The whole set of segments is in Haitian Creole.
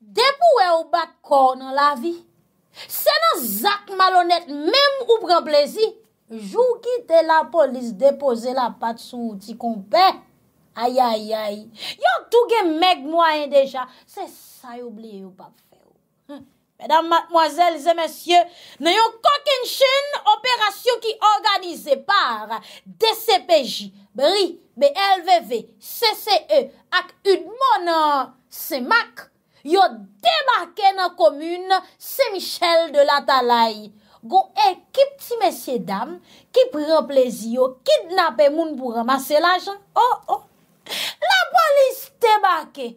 De pou e ou bak kor nan la vi? Se nan zak malonet, menm ou bran plezi, jou ki te la polis depoze la pat sou ti kon pe? Ayayay, yon tou gen meg mwayen deja, se sa oubli e ou bak fe ou. Pedam hm. matmwazel, zemensye, nan yon kokenshin operasyon ki organize par DCPJ, BRI, BLVV, CCE, ak yon mounan euh, semak, yo demakè nan komune Sey Michel de la Talaye. Gon e kip ti mesye dam, kip replezi yo, kidnapè moun pou ramase la jan. Oh, oh, la polis demakè.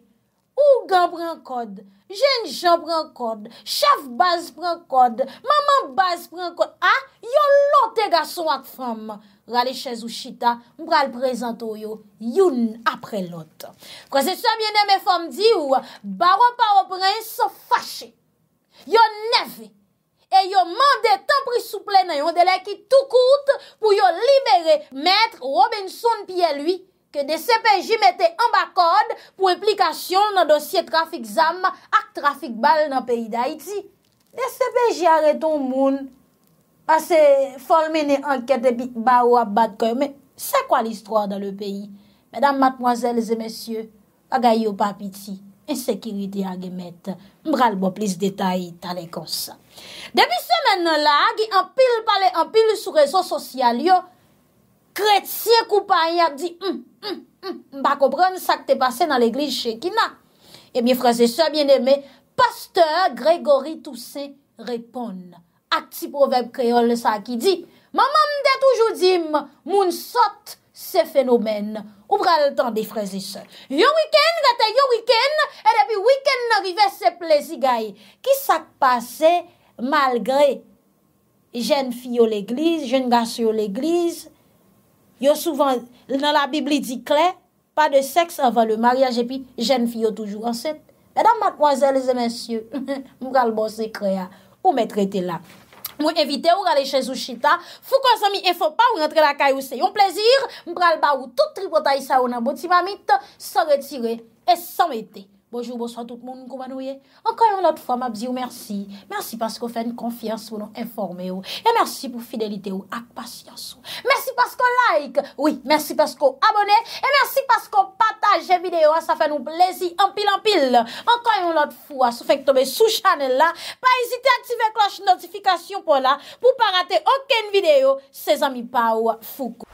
Ougan pran kode, jenjan pran kode, chavbaz pran kode, mamanbaz pran kode. A, yon lote ga sou ak fam. Rale Chezou Chita, mbra l prezento yo, yon apre lote. Kwa se sa mwenen me fam di ou, baron paro pran se fache. Yon neve, e yon mande tan pri souple nan yon dele ki tou koute pou yon libere met Robinson piye lui. ke de CPJ mette ambakode pou implikasyon nan dosye trafik zam ak trafik bal nan peyi da iti. De CPJ areton moun, pase formene anket epi ba ou ap bat kwen, se kwa l'istroa dan le peyi? Mèdam matmoazèl zè mèsyè, agay yo papiti, ensekirite agèmèt, mbral bo plis detay talè konsa. Depi semen nan la, a gyi anpil pale anpil sou reso sosyal yo, kret siye koupanyak di, mba kopron sak te pase nan l'eglise chekina. E eh mi frase se, mi eneme, pasteur Gregory Toussaint repon. Ak ti proverb kreol sa ki di, maman mde toujou dim, moun sot se fenomen. Ou pral tan de frase se, yo wiken gata yo wiken, e depi wiken nari ve se plezi gaye. Ki sak pase, malgre, jen fiyo l'eglise, jen gase yo l'eglise, Yo souvan nan la Bibli di kle, pa de seks avan le maryaj epi jen fiyo toujou anset. Edan matmwazelze men sye, mbralbo se kreya, ou met rete la. Mwen evite ou gale che Zouchita, fou kon zami e fò pa ou rentre la kayo se yon plezir, mbralba ou tout tripotay sa ou nan boti mamit, se retire et se mette. Bojou, bojou a tout moun koumanouye. Enkoyon lot fwa mabzi ou mersi. Mersi paskou fèn konfiyans pou nou informe ou. E mersi pou fidelite ou ak pasyans ou. Mersi paskou like. Oui, mersi paskou abone. E mersi paskou pataje videyo. A sa fèn ou plezi empil-empil. Enkoyon lot fwa sou fèk tobe sou chanel la. Pa esite ative kloche notifikasyon pou la. Pou pa rate oken videyo. Se zami pa ou foukou.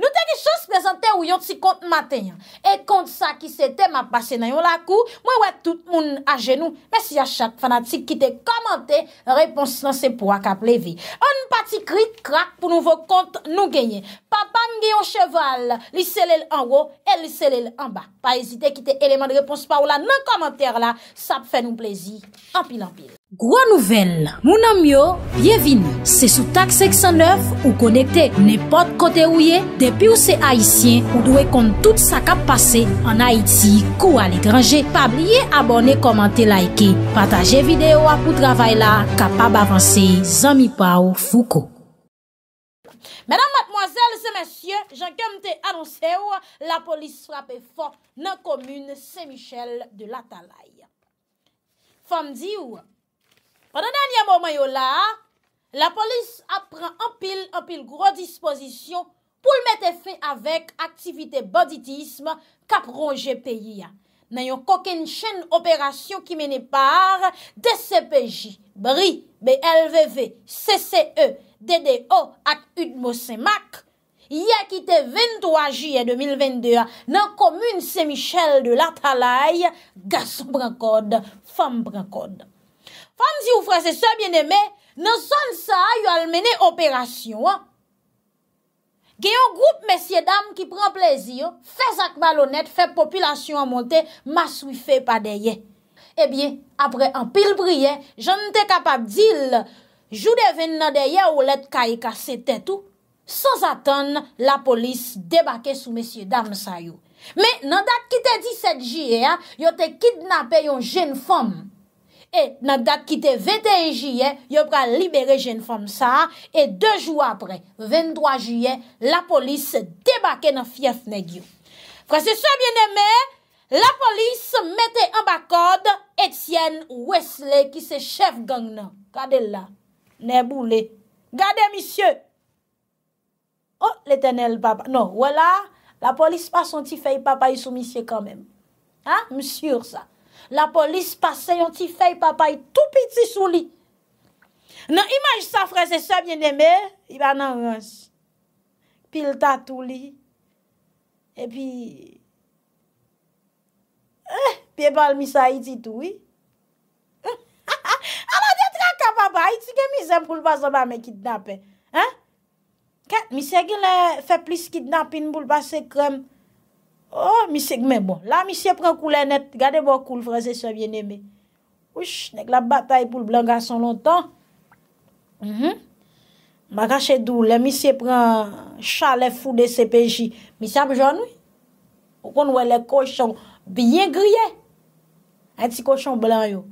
Nou te ki chos prezante ou yon ti kont matenyan. E kont sa ki se te mapase nan yon lakou, mwen wè tout moun ajenou, mwen si ya chak fanatik ki te komante, repons nan se pou akap levi. An pati krit krak pou nouvo kont nou genye. Pa bangi yo cheval, li se lèl ango, e li se lèl anba. Pa ezite ki te eleman de repons pa ou la nan komante la, sa pfe nou plezi. Anpil anpil. Gwa nouvel, mounan myo, bienvin, se sou tak 609 ou konekte, ne pot kote ou ye, depi ou se Haitien, ou dwe kont tout sa kap pase, an Haiti, kou al ekranje, pa blye abone, komante, laike, pataje videyo apou travay la, kapab avanse, zami pa ou fuko. Mèdam matmoazel, se mèsyè, jankèm te anonsè ou, la polis frape fok nan komune se Michel de la Talaye. Fam di ou ou, Pad ananyan mou mayo la, la polis ap pran anpil, anpil gro disposisyon pou l mette fri avek aktivite banditisme kap ronje peyi ya. Nan yon koken chen operasyon ki mene par, DCPJ, BRI, BLVV, CCE, DDO ak Utmo Semak, ya kite 23 juye 2022 nan komoun Semichel de la Talay, gas brankode, fam brankode. Fam zi eh ou fre se sebyen eme, nan son sa yo almeni operasyon. Gen yon group mesye dam ki pren plezi yo, fe zak balonet, fe populasyon amonte, mas wifepa deye. Ebyen, apre an pilbriye, jan nte kapap dil, jou devin nan deye ou let kaye kase tetou, son zaton la polis debake sou mesye dam sayo. Men nan dak ki te di set jye, yo te kidnapen yon jen fom. E nan dat ki te vete e jye, yo pra libere jen fom sa, e de jou apre, 23 jye, la polis debake nan fief negyo. Fransese sou bieneme, la polis mette an bakode Etienne Wesley ki se chef gang nan. Gade la, ne boule. Gade misye. Oh, le tenel papa. Non, wala, la polis pa son ti fey papa yi sou misye kanmen. Ha, msure sa. la polis pase yon ti fey papay tou piti sou li. Non imaj safre se sebyen eme, i ban nan rons. Pi l tatou li. E pi... E pi e bal misa iti tou. A ah, man detra ka papay, ti gen misen pou l basa mame kidnapen. Ha? Mi se gen le fe plis kidnapen pou l basa krem. Oh, misye gmen bon. La misye pren koule net. Gade bo koule freze se vye nebe. Wesh, nek la batay pou l'blan gason lontan. Mm-hmm. Ma kache dou. Le misye pren chale foule de CPJ. Misye ap joun wè. Ou kon wè le kouchon byen griye. An ti kouchon blan yo.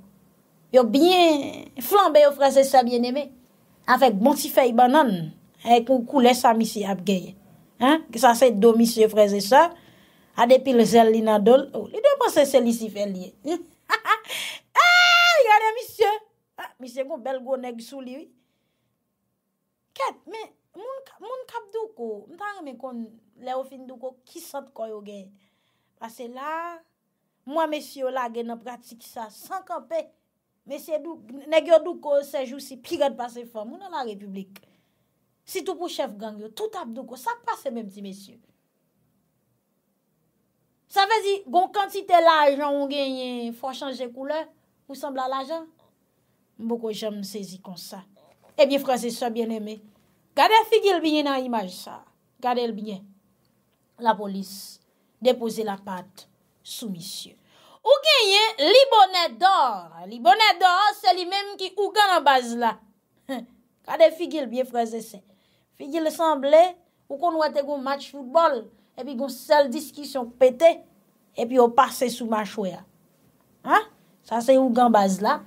Yo byen flanbe yo freze se vye nebe. Afek bonti fey banan. E kon koule sa misye ap geye. An, ki sa se do misye freze se wè. Adepi le sel li nan dol ou. Oh, li dwen pan se sel li si fen li. Ha ha. Ha yade misye. Ha misye kon bel go neg sou li ou. Ket. Men moun kap do ko. Mwen tan reme kon le ou fin do ko. Ki sot koyo gen. Pase la. Mwa mesye yo la gen nan pratik sa. San kape. Mesye neg yo do ko sej ou si. Pi gade pase fwa. Moun an la republik. Si tou pou chef gang yo. Tout ap do ko. Sak pase men ti mesye yo. Sa vezi, gon kantite eh la ajan ou genyen, fwa chanje koule, ou sembla la ajan. Mbo ko jom sezi kon sa. Ebiye fransese, so bien eme. Gade figil bine nan imaj sa. Gade bine. La polis depose la pat sou misye. Ou genyen, li bonet do. Li bonet do, se li menm ki ou kan an baz la. Gade figil bine fransese. Figil semble, ou kon wate gon match foutbol. epi goun sel diski son pete, epi ou pase sou machou ya. Ha? Sa se yon gambaz la,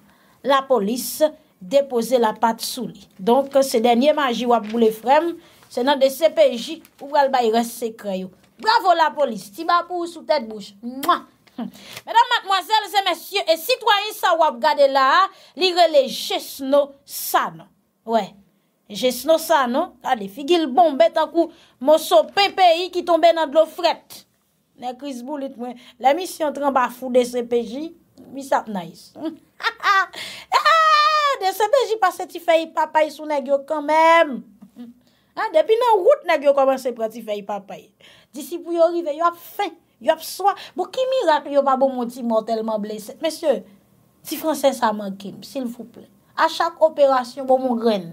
la polis depose la pat sou li. Donk se denye manji wap boule frem, se nan de CPJ, ou gal bay res se kreyou. Bravo la polis, ti bapou sou tet bouch. Mèdam matmoazèl, se mèsyè, e sitwany sa wap gade la, li rele jesno san. Ouè. Je snosa, non? Kade figil bombe tankou moso pepe yi ki tombe nan dlo fret. Ne kriz bou lit mwen. La misyon tran ba fou de sepeji, mi sap na yis. Ha ah, ha! Ha ha! De sepeji pase ti feyi papay sou negyo kanmem. Ha, ah, depi nan wout negyo komanse pre ti feyi papay. Disi pou yo rive, yo ap fin, yo ap swa. Bo ki mirak yo pa bo moti mortalman blese? Mese, si franse sa man kem, sil fouple. A chak operasyon bo moun gren,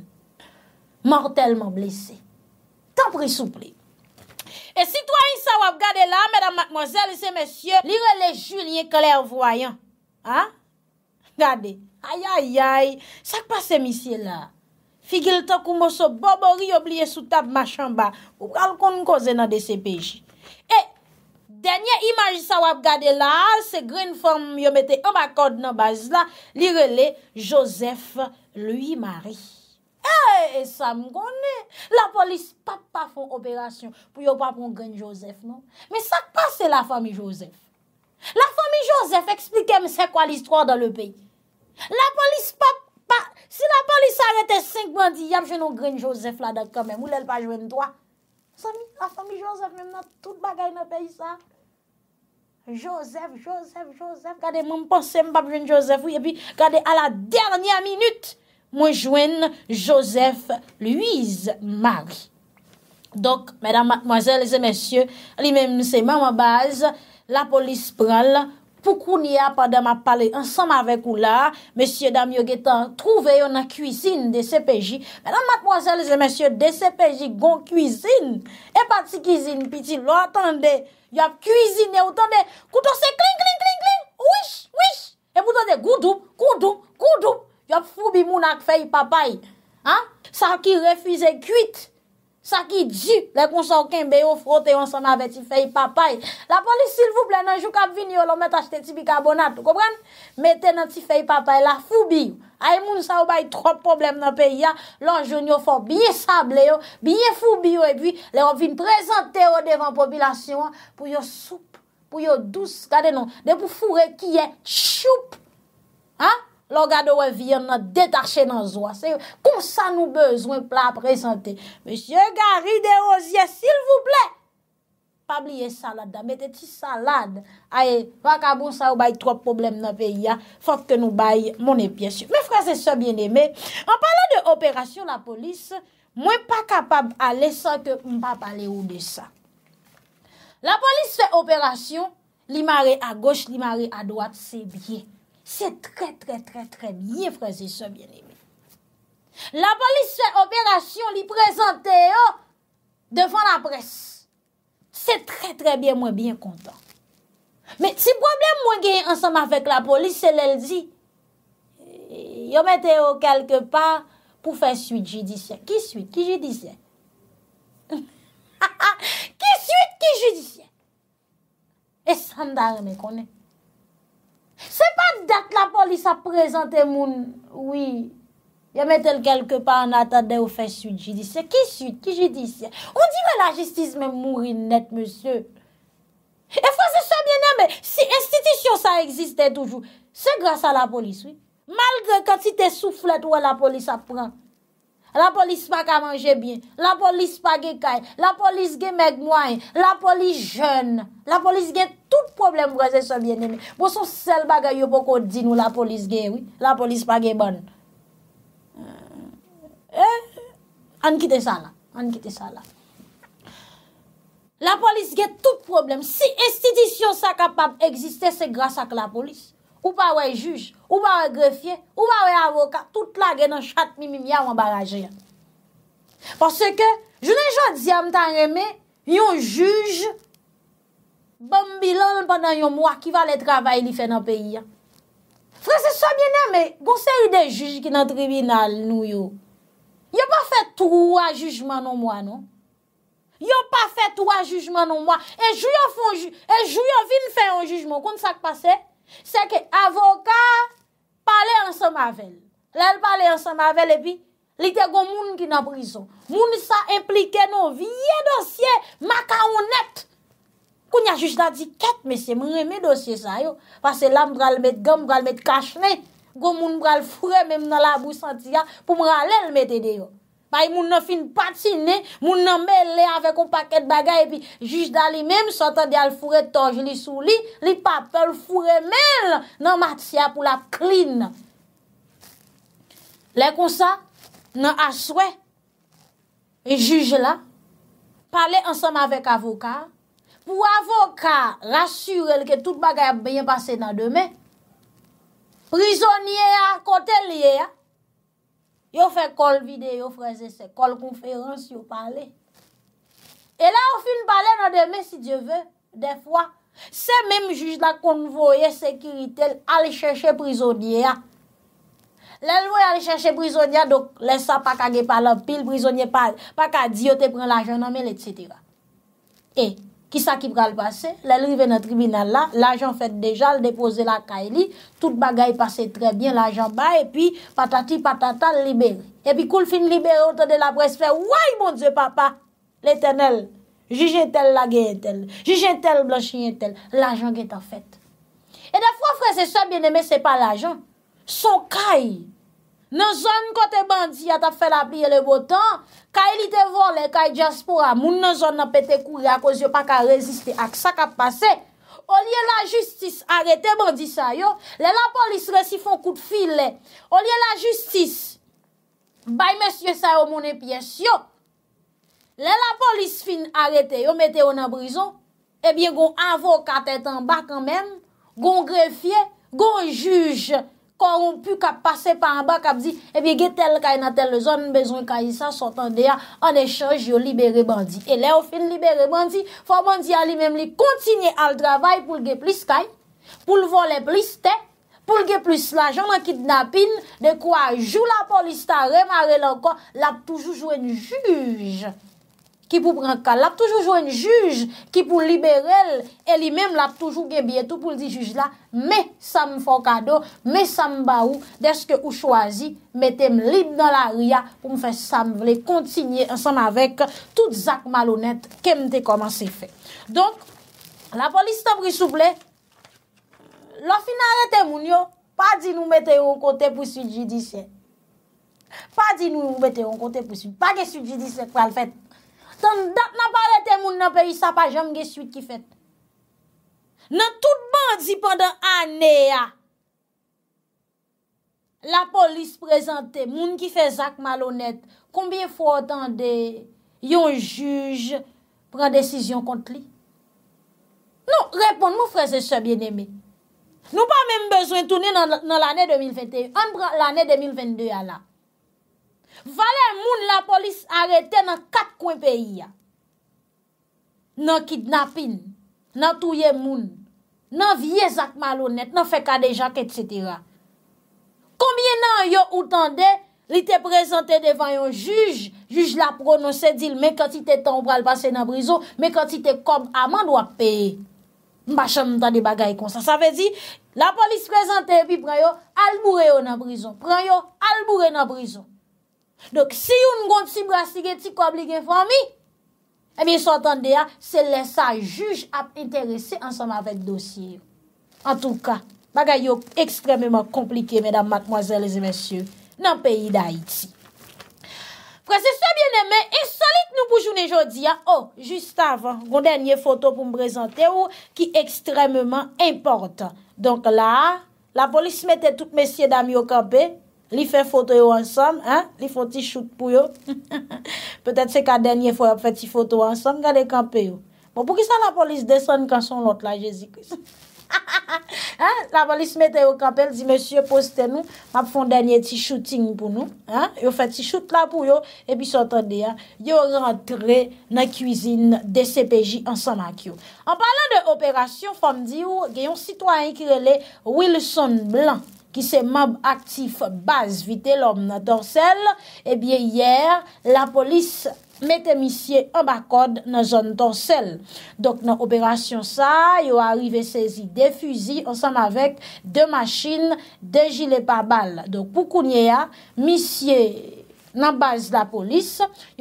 Mortelman blese. Tampri soupli. E sitwany sa wap gade la, medan madmozel se mesye, li rele Julien Clairvoyant. Ha? Gade. Ayayay, sak pa se misye la? Figil to koumoso bobo ri oblie sou tab ma chamba ou kalkoun kozen nan de se peji. E denye imaj sa wap gade la, se green form yo mette omakod nan bazla, li rele Joseph Louis-Marie. Eh, e sa m konen, la polis pap pa fon operasyon pou yo pap pon gren Josef, non? Me sa kwa se la fami Josef? La fami Josef explike mse kwa listro dan le peyi? La polis pap pa, se la polis arete 5 bandi, yap jenon gren Josef la da kame, mou lèl pa jwen doa? Sa mi, la fami Josef, mèm nan, tout bagay mè peyi sa? Josef, Josef, Josef, kade mèm panse m pap gren Josef, oui, e pi kade a la dernyan minute, mwen jwen Joseph Louise Marie. Dok, mèdam, mèdam, mèdam, les mèsyè, li mèm se mèm anbaz, la polis pral, poukou ni apade m ap pale ansam avèk ou la, mèsyè dam yò gètan, trouve yon an kuisin de sepeji. Mèdam, mèdam, mèdam, mèsyè, les mèsyè de sepeji, gon kuisin, epa ti kuisin, pi ti lo atande, yon ap kuisin, et ou atande, koutou seka, ak fey papay, an? Sa ki refize kuit, sa ki di, le kon sa okin beyo frote yon san ave ti fey papay. La polisil vup le nan jou kap vin yo lom met achete ti bikabonat, koukobran? Mete nan ti fey papay la fubi. Ay moun sa wabay tro problem nan peyi ya, lan joun yo fok biye sab le yo, biye fubi yo, e pi, le yo vin prezante yo devan popilasyon, pou yo soup, pou yo douz, kade non, de pou fure kiye, choup, an? lo gade wè vi yon nan detache nan zwa. Se yon, kon sa nou bezwen pla prezante. Mèsyè Garide Rosier, sil vou ple! Pabliye salade, damete ti salade. Aè, wakabon sa ou bayi trope problem nan peyi ya, fok te nou bayi, moun e piensi. Mè frase se bien eme, an palan de operasyon la polis, mwen pa kapab ale sa ke mpa pale ou de sa. La polis fe operasyon, li mare a goche, li mare a doate, se biye. Se tre, tre, tre, tre, liyev rezi se bien liyev. La polis se operasyon li prezante yo defan la pres. Se tre, tre, biye mwen, biye kontan. Men, se problem mwen ki ansem avèk la polis, se lèl di, yo mette yo kalke par pou fè suite jidisyen. Ki suite, ki jidisyen? Ha, ha, ki suite, ki jidisyen? E sandar me konen. Se pa dat la polis a prezante moun, oui, ya metel kelke pa an atade ou fe suite judisyen. Ki suite? Ki judisyen? Ou diwe la jistise men moun rin net, monsye? E fwa se sobyenè, si estitisyon sa egziste toujou, se grasa la polis, oui. Malgre kante si te souflet, ouè la polis ap pran. La polis pa ka manje bin, la polis pa ge kay, la polis ge meg mwany, la polis jen, la polis ge tout problem wazè se bien eme. Bo sou sel bagay yo poko di nou la polis ge, la polis pa ge bon. Eh, eh. An kite sa la, an kite sa la. La polis ge tout problem, si estidisyon sa kapab egziste se grasa ke la polis. Ou pa wè juj, ou pa wè grefye, ou pa wè avokat, tout la gen nan chat mimim ya wè barajè. Pase ke, jounen jò diyan m tan remè, yon juj, bambilon pendant yon mwa ki va le travay li fè nan peyi. Frè se sobyenè mè, gonsè yon de juj ki nan tribinal nou yo. Yo pa fè tou a jujman nou mwa nou. Yo pa fè tou a jujman nou mwa. E jou yon fin fè yon jujman, koun sa k pasè? Se ke avoka pale ansa mavel. Lèl pale ansa mavel epi, li te gomoun ki nan prison. Moun sa implike nou vie dosye maka ou net. Kou nyajous la diket mesye, mwen reme dosye sa yo. Pase lam bral met gam, bral met kachne. Gomoun bral fure mem nan la bou santia pou mwen lèl met edeyo. Pa yi moun nan fin patine, moun nan me le avèk ou pakèd bagay, epi juj da li mèm, sotan di al fure toj li sou li, li pape al fure mèl nan matia pou la plin. Le konsa nan aswe, e juj la, pale ansam avèk avoka, pou avoka rasyure li ke tout bagay ap beyin pase nan deme, prizonye a, kote liye a, Yo fe kol vide, yo freze se kol konferans, yo pale. E la ou fin pale nan deme si die ve, defwa. Se menm juj la konvoye sekiritel ale cheshe prizonye a. Le lvoye ale cheshe prizonye a, dok le sa pa kage pale, pil prizonye pale, pa ka di yo te pren la jen non, amele, et cetera. E. Kisa ki pral pase, lalrive nan tribunal la, l'ajan fete deja, l depose la kay e li, tout bagay pase tre bien, l'ajan ba, e pi patati patata libere. E pi kou l fin libere ou te de la brese fe, woy moun ze papa, l'eternel, juje tel la geye tel, juje tel blan chine tel, l'ajan geta fete. E da fwa fwe se sa bieneme se pa l'ajan, son kayi. Nè zon kote bandi yata fel ap liye le botan, kay e li te vole, kay e diaspora, moun nè zon na pete kou ya kozy yo pa ka reziste ak sa kap pase. O liye la justis, arete bandi sayo, le la polis resi fon kout fil le. O liye la justis, bay mesye sayo moun e piensyo, le la polis fin arete yo mette yo nan brizo, e biye gon avokat etan bakan men, gon grefye, gon jujje. koronpu kap pase pa an bak kap di, ebi eh ge tel kay na tel zon bezon kay sa sotan deya an echange yo libere bandi. E le ou fin libere bandi, fwa bandi a li mèm li kontinye al travay pou lge plis kay, pou lvole plis te, pou lge plis lajan an kidnapin, de kwa jou la polista remare lankan, la toujou jou en juj. ki pou pran kal, l ap toujou joun juj, ki pou liberel, el li men l ap toujou gen bietou pou l di juj la, me sam fokado, me sam baou, deske ou chwazi, metem lib nan la ria, pou m fè sam vle kontinye, ansan avèk, tout zak malonèt, ke m te koman se fè. Donk, la polis te brisouble, lò finare te moun yo, pa di nou metè yon kote pou si judisyen. Pa di nou metè yon kote pou si judisyen. Pa gen si judisyen kwa l fèt, San dat nan parete moun nan peyi sa pa jom ge suite ki fet. Nan tout bandi pandan aneya. La polis prezante moun ki fe zak malonet. Koumbye fwo otan de yon juj pren desisyon kont li. Nou, repon mou freze se bieneme. Nou pa menm bezwen toune nan l'aney 2021. An bran l'aney 2022 ya la. Vale moun la polis arete nan kat kwen peyi ya. Nan kidnapin, nan touye moun, nan viez ak malonet, nan fekade jak et cetera. Koumye nan yo utande, li te prezante devan yon juj, juj la prononse dil, men kwen ti te tom pral basen nan brizo, men kwen ti te kom aman do ap peye. Mbachan mwen tan de bagay kon sa. Sa ve di, la polis prezante epi pran yo, al moure yo nan brizo. Pran yo, al moure yo nan brizo. Dok, si yon gont si brastige ti ko obligen fwami, e bin sotande ya, se lè sa juj ap interese ansanm avèk dosye. An tou ka, bagay yo ekstremèman komplike, mèdam, makmwazèlèzè, mèsyè, nan peyi da Haiti. Prese se bienèmen, insolite nou pou jounen jodi ya, oh, juste avan, gondènyè foton pou mbrezante yo, ki ekstremèman importan. Donk la, la polis mette tout mèsyè dami okapè, Li fè fote yo ansan, li fò ti choute pou yo. Pètè se ka denye fò ap fè ti fote yo ansan, gade kampe yo. Bon, pou ki sa la polis desen kan son lot la, je zik. La polis mette yo kampe, li zi, mèsyè, poste nou, ap fò denye ti choute pou nou. Yo fè ti choute la pou yo, e pi sotan de ya, yo rentre nan kuisine de CPJ ansan ak yo. An palan de operasyon, fòm di yo, gen yon sitwany kirele Wilson Blanc. ki se mob aktif baz vite lom nan torsel, ebyen yer la polis mette misye an bakod nan zon torsel. Dok nan operasyon sa, yo arive sezi de fuzi ansan avek de machin de jilepa bal. Dok pou kounye ya misye. nan baz la polis,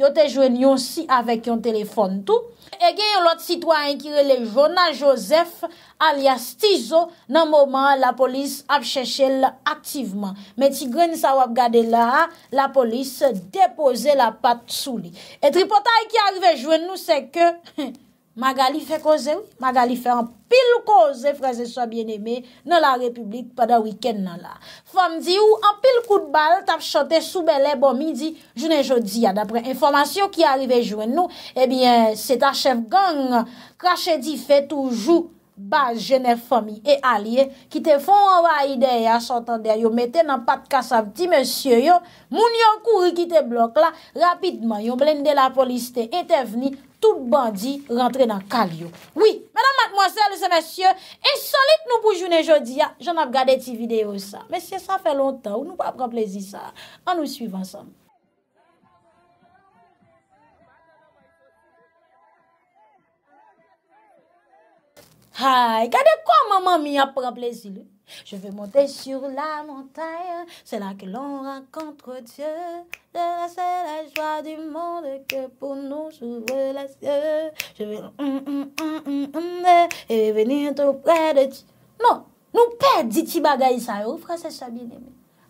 yo te jwen yon si avek yon telefon tou, e gen yon lot sitwany ki relevon nan Josef alias Tizo, nan mouman la polis apchechel aktiveman. Men ti gren sa wap gade la, la polis depose la pat sou li. E tripotay ki arve jwen nou se ke... Magali fe koze, magali fe an pil koze, fraze so bien eme, nan la republik pada wiken nan la. Fom di ou, an pil kout bal, tap chote soubele bon midi, jounen jodi ya. Dapre informasyon ki arive jwen nou, ebyen, eh se ta chef gang, krashe di fe toujou, ba jene fomi e alie, ki te fon wawai de ya, sotan de ya, yo mette nan pat kasav ti, monsye yo, moun yo kouri ki te blok la, rapidman, yo blende la poliste, ete vni, tout bandi rentre nan kal yo. Oui, menan matmoase, lise monsye, insolite nou pou jounen jodi ya, ah, jen ap gade ti video sa. Monsye, sa fe lontan ou nou pa pre plezi sa, an nou suivan sam. Hay, gade kwa maman mi ap pre plezi le? Je ve monte sur la montagne, Se la ke l'on raconte au dieu, De la se la joie du monde, Ke pou nou soube la sieu, Je ve l'on, on, on, on, on, on, E veni tout pre de ti. Non, nou pe diti bagay sa yo, Fransè sa mine.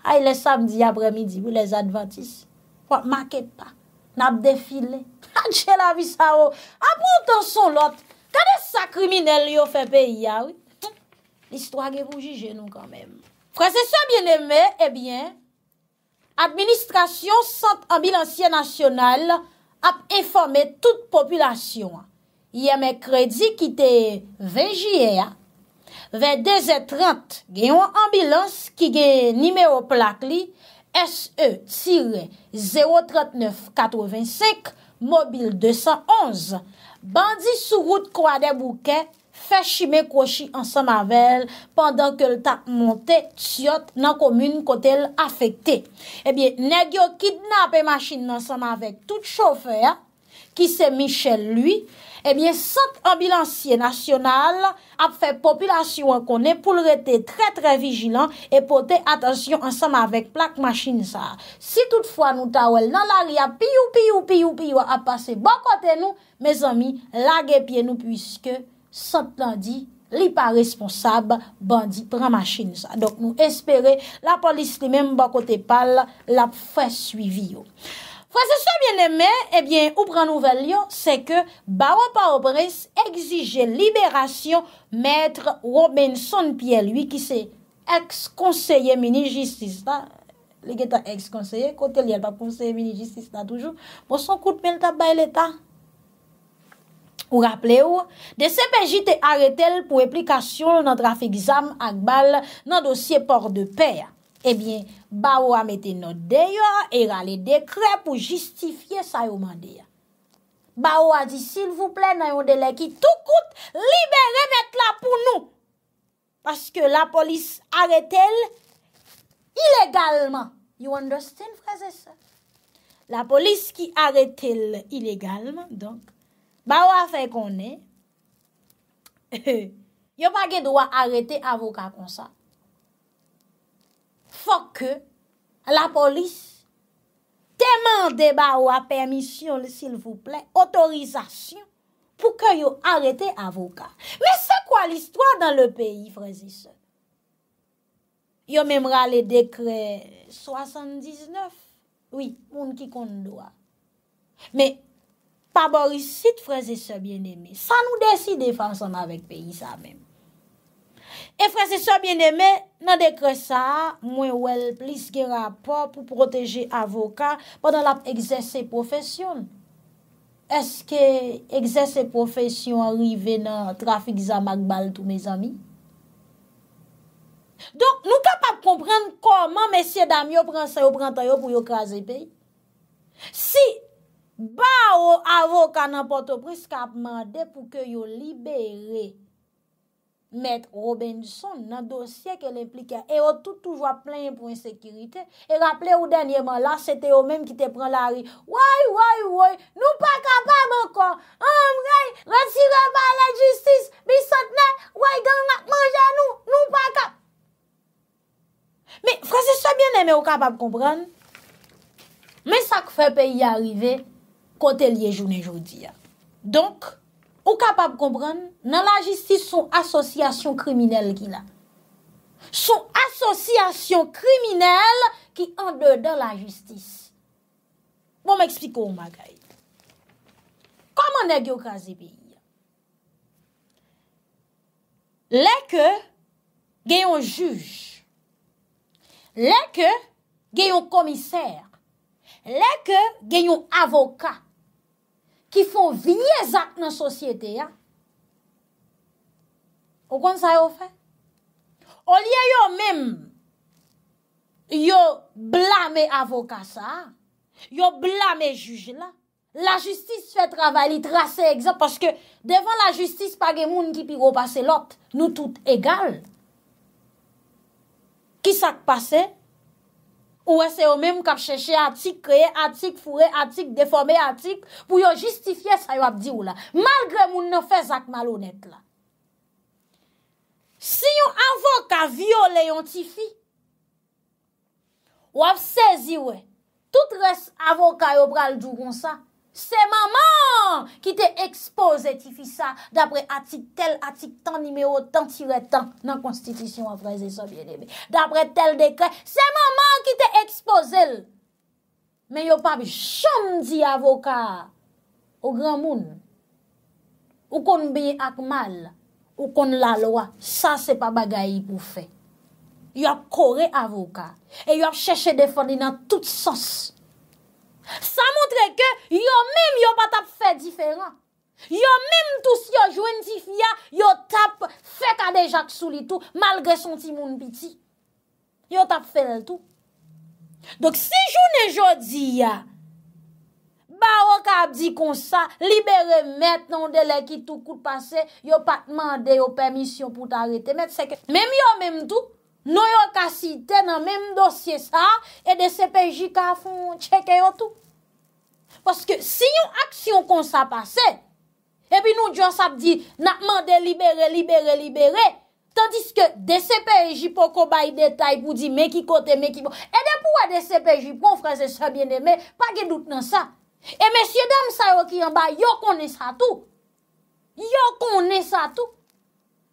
Ay le samdi apre midi, Ou les adventis, Mwak maket pa, Nap defile, A dje la vi sa yo, A bon ton son lot, Kade sa krimine li yo fe pe ya we? L'histoire gen pou juje nou kanmen. Prese se bieneme, ebyen, eh administrasyon Sant Ambilansien Nasional ap informe tout populasyon. Yeme kredi ki te 20 jye ya, ve 2 et 30 gen yon ambilans ki gen nime o plak li, SE-03985 mobil 211, bandi sou gout kwa de bouke, fè shime kou chi ansan ma vel pandan ke l tak monte tsyot nan komoun kote l afekte. Ebyen, eh negyo kidnap e machin ansan ma vek tout choufer, ki se michel lui, ebyen, eh sot ambulansye nasyonal ap fè populasyon konen pou l rete tre tre vijilan e pote atensyon ansan ma vek plak machin sa. Si toutfwa nou ta wel nan l aria piyo piyo piyo piyo ap pase bon kote nou, me zami lage pie nou pwiske Santan di li pa responsab bandi pran machine sa. Donk nou espere la polis li menm bakote pal la fwe suivi yo. Fwa se sa biene eh men, ebyen, ou pran nouvel yo, se ke baron pa opres exige liberasyon mètre Robinson Piel, lui ki se eks-konseye mini-jistis ta. Li ke ta eks-konseye, kote li el pa konseye mini-jistis ta toujou. Mo bon, son kout men ta bay leta. Pou rappele ou, de se bejite aretel pou eplikasyon nan trafik zam akbal nan dosye por de pe. Ebyen, ba ou a mette nou deyo era le dekre pou justifye sa ouman deyo. Ba ou a di, sil vou ple nan yon dele ki tou koute, libe remet la pou nou. Paske la polis aretel ilegalman. You understand fraze sa? La polis ki aretel ilegalman, donk. Barwa fè konè, yo pa gen dowa arete avoka konsa. Fòk ke, la polis, teman de barwa permisyon, sil vouple, otorizasyon, pou ke yo arete avoka. Me se kwa l'istwa dan le peyi, frezi se? Yo memra le dekre 79, oui, moun ki kon dowa. Me, pa borisit freze se byen eme. Sa nou desi defansan avek peyi sa men. E freze se byen eme, nan dekre sa, mwen wel plis ge rapop pou proteje avoka padan lap egzese profesyon. Eske egzese profesyon arrive nan trafik zanmak bal tou me zami? Don nou kapap komprenn koman mesye dam yo pransa yo pranta yo pou yo kaze peyi? Si ekse ba ou avoka nan potopris ka ap mande pou ke yo libere. Met Robinson nan dosye ke l'implike, e yo toutoujwa plen pou insekirite, e rapple ou denye man la, sete ou menm ki te pren la ri, woy, woy, woy, nou pa kapab ankon, an mre, retire bala justice, bisotne, woy, gen ak manje nou, nou pa kap. Me, fransese sou bien eme ou kapab kompran, me sa k fe pe y arive, kote liye jounen joudi ya. Donk, ou kapab kompran, nan la jistis son asosyasyon kriminel ki la. Son asosyasyon kriminel ki an de de la jistis. Bon m ekspiko ou magay. Koman e gyo kazi bi? Lèk gyo yon juj. Lèk gyo yon komiser. Lèk gyo yon avokat. ki fon vinye zak nan sosyete ya. O kon sa yo fe? O liye yo menm, yo blame avokasa, yo blame jujela. La justis fe travali trase egza, paske devan la justis pa gen moun ki pi go pase lot, nou tout egal. Ki sak pase? Ou wè se yo mèm kap chèche atik, kreye atik, fure atik, deforme atik pou yo justifye sa yo ap di ou la. Malgre moun nou fè zak malounet la. Si yo avon ka vio le yon tifi, wè ap sezi wè, tout res avon ka yo bral djougon sa. Se maman ki te expose ti fi sa Dapre atik tel atik tan nimeyo tan tire tan Nan konstitisyon avreze sobyen ebe Dapre tel dekret Se maman ki te expose Men yo pa bi chom di avoka Ou gran moun Ou kon bi ak mal Ou kon la loa Sa se pa bagayi pou fe Yo kore avoka E yo cheche defoni nan tout sens Sa montre ke yo mèm yo pa tap fè diferant. Yo mèm tout si yo jwen ti fia, yo tap fè kade jak sou li tout malgre son ti moun piti. Yo tap fè l tout. Dok si joun e jodi ya, barok ap di kon sa, libere mètenon de lè ki tout koute pase, yo pa te mande yo permisyon pou t'arete mèm seke. Mèm yo mèm tout. Nou yon ka siten nan menm dosye sa, e de sepeji ka foun cheke yon tou. Paske si yon aksyon kon sa pase, e bi nou diyon sap di, nakman de libere, libere, libere, tandis ke de sepeji pou kon bay detay pou di meki kote, meki bo. E de pou a de sepeji pou, franse se bieneme, pa ge dout nan sa. E mesye dam sa yon ki yon bay, yon kone sa tou. Yon kone sa tou.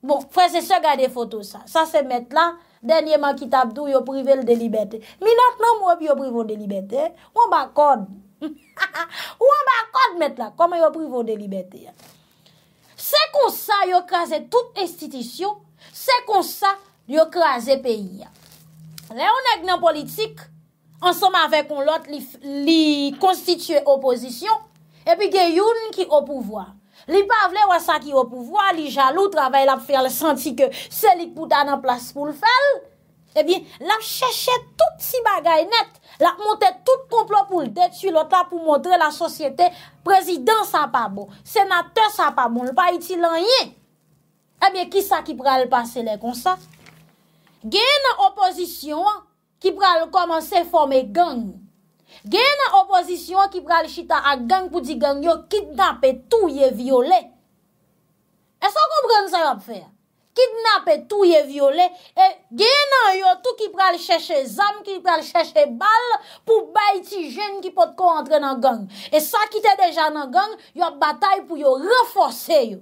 Bon, franse se gade foto sa. Sa se met la, Denye man ki tabdou yo prive l delibete. Minot nan mwep yo prive l delibete, wan bakon. Wan bakon met la, koman yo prive l delibete. Se kon sa yo kaze tout estitisyon, se kon sa yo kaze peyi. Le yon ek nan politik, ansoma vek on lot li konstitue oposisyon, epi gen yon ki opouvoa. Li pavle wasa ki yo pou vwa, li jalou travay la pou fèl senti ke selik pou dan an plas pou l'fèl. E eh bin, la chèchè tout si bagay net, la montè tout konplo pou l'dè, tù l'ot la pou montè la sosyètè prezidant sa pabou, senatè sa pabou, l'pa iti lan yè. E bin, ki sa ki pral pase lè kon sa? Gen opozisyon ki pral komanse fòmè gang. gen nan opozisyon ki pral chita a gang pou di gang yo kidnap e tou ye viole e sa konpren se rap fe kidnap e tou ye viole e gen nan yo tou ki pral chese zam ki pral chese bal pou bay ti jen ki pot kon entre nan gang e sa ki te deja nan gang yo batay pou yo refose yo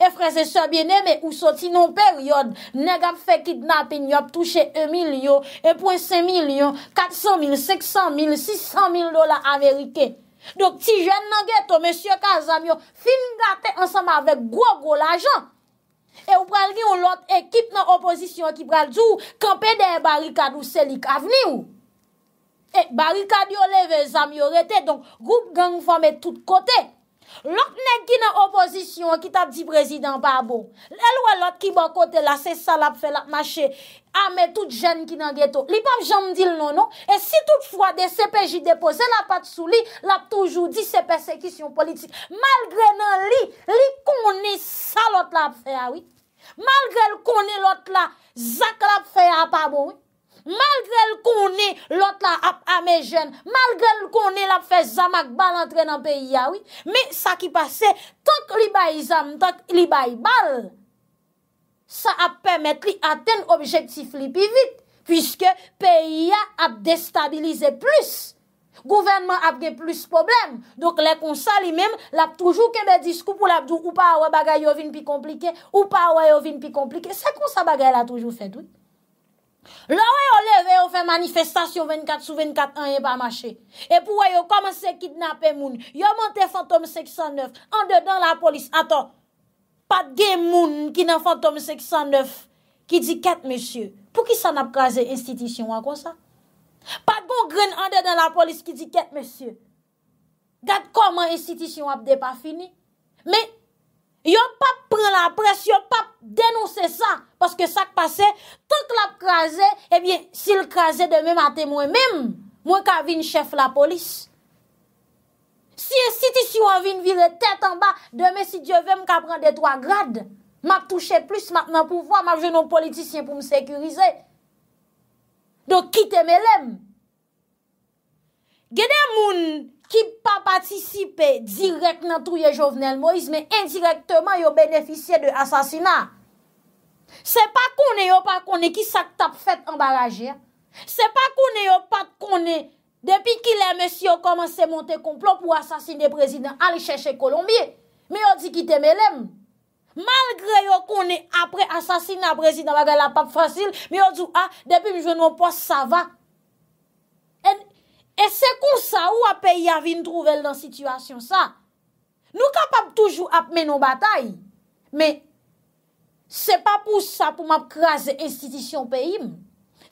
E freze sebyen eme ou soti nou peryod, negap fe kidnap enyop touche 1 milyon, 1.5 milyon, 400 mil, 600 mil, 600 mil dola Amerike. Dok ti jen nan geto, mèsyo ka zamyon, film gate ansama vek gwo gwo lajan. E ou pral gen ou lot ekip nan opozisyon ki pral zou, kampe den barikad ou selik aveni ou. E barikad yo leve zamyon rete, donk group gang fome tout kote. Lòk nek ki nan opozisyon ki tap di prezidant pa bo, lèl wè lòt ki ban kote la se sal ap fè la machè, amè tout jèn ki nan gètò. Li bab jèm di l nono, non? e si tout fwa de se peji depose la pat sou li, la toujou di se persekisyon politik. Malgré nan li, li konè sa lòt la fè a wè. Malgré l konè lòt la, zak la fè a pa bo wè. Malgrè l konè lot la ap amè jèn, malgrè l konè l ap fè zamak bal antren an peyi ya wè, mè sa ki pase, tok li bay zam, tok li bay bal, sa ap pèmèt li atèn objektif li pi vit, pwiske peyi ya ap destabilize plus, gouvenman ap ge plus problem. Dok lè konsa li mèm, l ap toujou kebe diskou pou l ap djou ou pa wè bagay yovin pi komplike, ou pa wè yovin pi komplike, se konsa bagay la toujou fè dout. La wè yo leve yo fè manifestasyon 24 sou 24 an yè pa mache. E pou wè yo komanse kidnapè moun. Yo montè fantom 609. Andè dan la polis. Atò. Pat gen moun ki nan fantom 609. Ki di ket mèsyè. Pou ki san ap gazè institisyon wak wò sa? Pat bon gren andè dan la polis ki di ket mèsyè. Gat koman institisyon wap de pa fini? Mè. Yon pap pren la pres, yon pap denouse sa. Paske sak pase, tout l ap kraze, ebyen, eh sil kraze demen a temwen men, mwen ka vin chef la polis. Si e ti siwa vin vi le tet anba, demen si diyo vem, ka prende 3 grad. Map touche plus, map nan pouvo, map jenon politisyen pou m sekurize. Do ki teme lem. Gede moun, ki pa patisipe direk nan touye jovenel Moïse, men indirektman yo benefisye de asasina. Se pa kone yo pa kone ki sak tap fet embaraje, se pa kone yo pa kone depi ki lèmè si yo komanse monte komplon pou asasine prezident al chèche Kolombie, men yo di ki teme lèmè. Malgré yo kone apre asasina prezident bagay la pap fasil, men yo di yo ah, a depi mi jounon po sa va patisipe. E se kon sa ou ap peyi avin trouvel dan situasyon sa. Nou kap ap toujou ap menon batay. Men, se pa pou sa pou map kras estitisyon peyi.